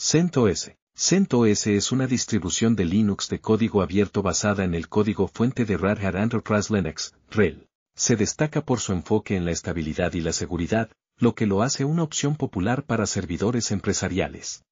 CentOS. CentOS es una distribución de Linux de código abierto basada en el código fuente de Red Hat Enterprise Linux, RHEL. Se destaca por su enfoque en la estabilidad y la seguridad, lo que lo hace una opción popular para servidores empresariales.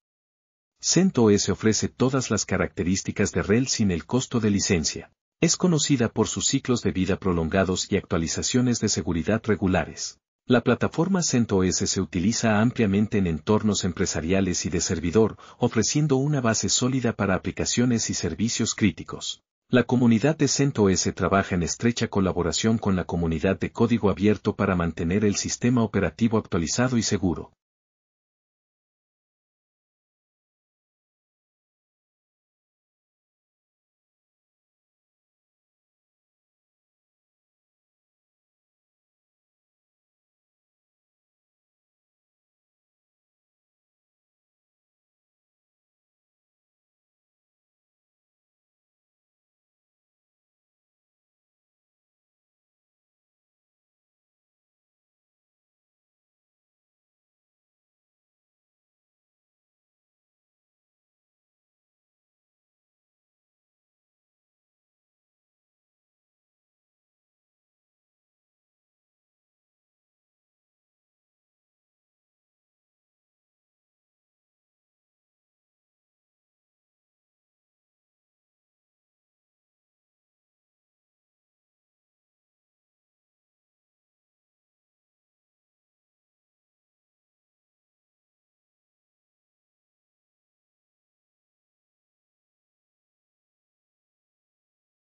CentOS ofrece todas las características de RHEL sin el costo de licencia. Es conocida por sus ciclos de vida prolongados y actualizaciones de seguridad regulares. La plataforma CentOS se utiliza ampliamente en entornos empresariales y de servidor, ofreciendo una base sólida para aplicaciones y servicios críticos. La comunidad de CentOS trabaja en estrecha colaboración con la comunidad de código abierto para mantener el sistema operativo actualizado y seguro.